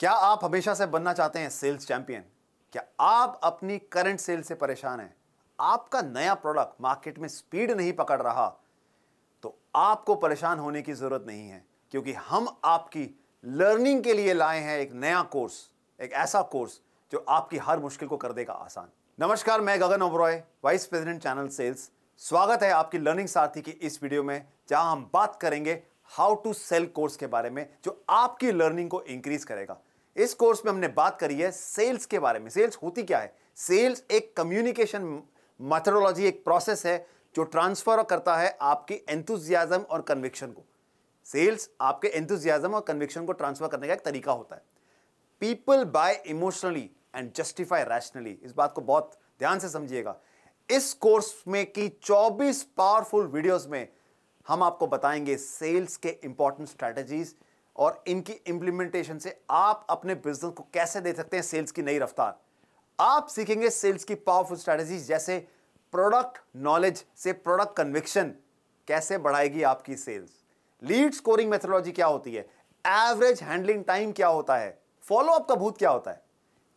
क्या आप हमेशा से बनना चाहते हैं सेल्स चैंपियन क्या आप अपनी करंट सेल से परेशान हैं आपका नया प्रोडक्ट मार्केट में स्पीड नहीं पकड़ रहा तो आपको परेशान होने की ज़रूरत नहीं है क्योंकि हम आपकी लर्निंग के लिए लाए हैं एक नया कोर्स एक ऐसा कोर्स जो आपकी हर मुश्किल को कर देगा आसान नमस्कार मैं Gagan Oberoi vice president channel sales स्वागत है आपकी लर्निंग साथी की इस वीडियो में जहां हम बात करेंगे हाउ टू सेल कोर्स के बारे में जो आपकी लर्निंग को इंक्रीज करेगा इस कोर्स में हमने बात करी है सेल्स के बारे में सेल्स होती क्या है सेल्स एक कम्युनिकेशन मैथडोलॉजी एक प्रोसेस है जो ट्रांसफर करता है आपके एंथुजियाजम और कन्विक्शन को सेल्स आपके एंथुजियाजम और कन्विक्शन को ट्रांसफर करने का एक तरीका होता है people buy emotionally and justify rationally इस बात को बहुत ध्यान से समझिएगा इस कोर्स में की 24 पावरफुल वीडियोस में हम आपको बताएंगे सेल्स के इंपॉर्टेंट स्ट्रैटेजीज़ और इनकी इंप्लीमेंटेशन से आप अपने बिजनेस को कैसे दे सकते हैं सेल्स की नई रफ्तार आप सीखेंगे सेल्स की पावरफुल स्ट्रैटेजी जैसे प्रोडक्ट नॉलेज से प्रोडक्ट कन्विक्शन कैसे बढ़ाएगी आपकी सेल्स लीड स्कोरिंग मेथोलॉजी क्या होती है एवरेज हैंडलिंग टाइम क्या होता है फॉलोअप का भूत क्या होता है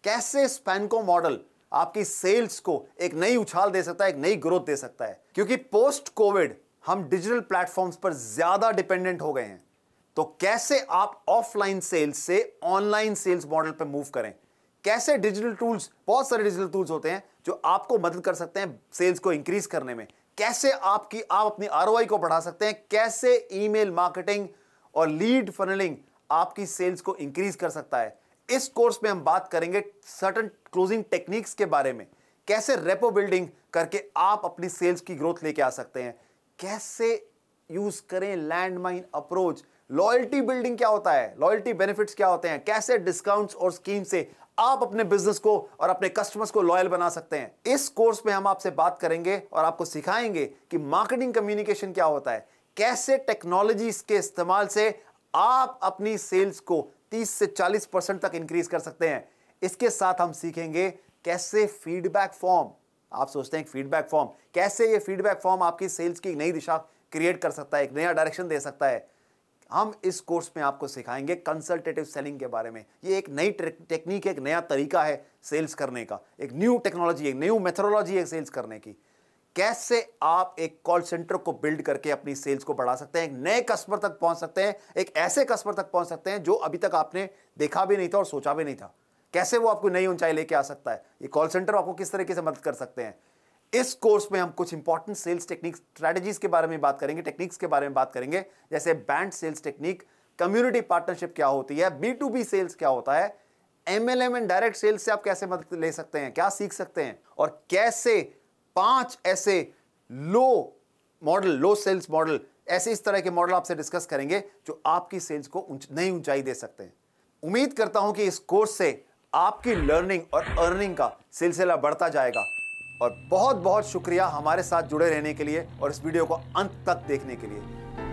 कैसे स्पैनको मॉडल आपकी सेल्स को एक नई उछाल दे सकता है एक नई ग्रोथ दे सकता है क्योंकि पोस्ट कोविड हम डिजिटल प्लेटफॉर्म्स पर ज्यादा डिपेंडेंट हो गए हैं तो कैसे आप ऑफलाइन सेल्स से ऑनलाइन सेल्स मॉडल पर मूव करें कैसे डिजिटल टूल्स बहुत सारे डिजिटल टूल्स होते हैं जो आपको मदद कर सकते हैं सेल्स को इंक्रीज करने में कैसे आपकी आप अपनी आर को बढ़ा सकते हैं कैसे ईमेल मार्केटिंग और लीड फनलिंग आपकी सेल्स को इंक्रीज कर सकता है इस कोर्स में हम बात करेंगे सर्टन क्लोजिंग टेक्निक्स के बारे में कैसे रेपो बिल्डिंग करके आप अपनी सेल्स की ग्रोथ लेके आ सकते हैं कैसे यूज करें land mine approach loyalty building क्या होता है लॉयल्टी बेनिफिट्स क्या होते हैं कैसे डिस्काउंट्स और स्कीम से आप अपने बिजनेस को और अपने कस्टमर्स को लॉयल बना सकते हैं इस कोर्स में हम आपसे बात करेंगे और आपको सिखाएंगे कि मार्केटिंग कम्युनिकेशन क्या होता है कैसे टेक्नोलॉजी के इस्तेमाल से आप अपनी सेल्स को 30 से 40 परसेंट तक इंक्रीज कर सकते हैं इसके साथ हम सीखेंगे कैसे फीडबैक फॉर्म आप सोचते हैं फीडबैक फॉर्म कैसे ये फीडबैक फॉर्म आपकी सेल्स की एक नई दिशा क्रिएट कर सकता है एक नया डायरेक्शन दे सकता है हम इस कोर्स में आपको सिखाएंगे कंसल्टेटिव सेलिंग के बारे में ये एक नई टेक्निक एक नया तरीका है सेल्स करने का एक न्यू टेक्नोलॉजी एक न्यू मेथोडोलॉजी है सेल्स करने की कैसे आप एक कॉल सेंटर को बिल्ड करके अपनी सेल्स को बढ़ा सकते हैं एक नए कस्टमर तक पहुंच सकते हैं एक ऐसे कस्टमर तक पहुंच सकते हैं जो अभी तक आपने देखा भी नहीं था और सोचा भी नहीं था कैसे वो आपको नई ऊंचाई लेके आ सकता है ये कॉल सेंटर आपको किस तरीके से मदद कर सकते हैं इस कोर्स में हम कुछ इंपॉर्टेंट सेल्स टेक्निक स्ट्रेटेजी के बारे में बात करेंगे टेक्निक्स के बारे में बात करेंगे जैसे band sales technique community partnership क्या होती है बी टू बी सेल्स क्या होता है M L M and direct sales से आप कैसे मदद ले सकते हैं क्या सीख सकते हैं और कैसे पांच ऐसे लो मॉडल लो सेल्स मॉडल ऐसे इस तरह के मॉडल आपसे डिस्कस करेंगे जो आपकी सेल्स को नई ऊंचाई दे सकते हैं उम्मीद करता हूं कि इस कोर्स से आपकी लर्निंग और अर्निंग का सिलसिला बढ़ता जाएगा और बहुत बहुत शुक्रिया हमारे साथ जुड़े रहने के लिए और इस वीडियो को अंत तक देखने के लिए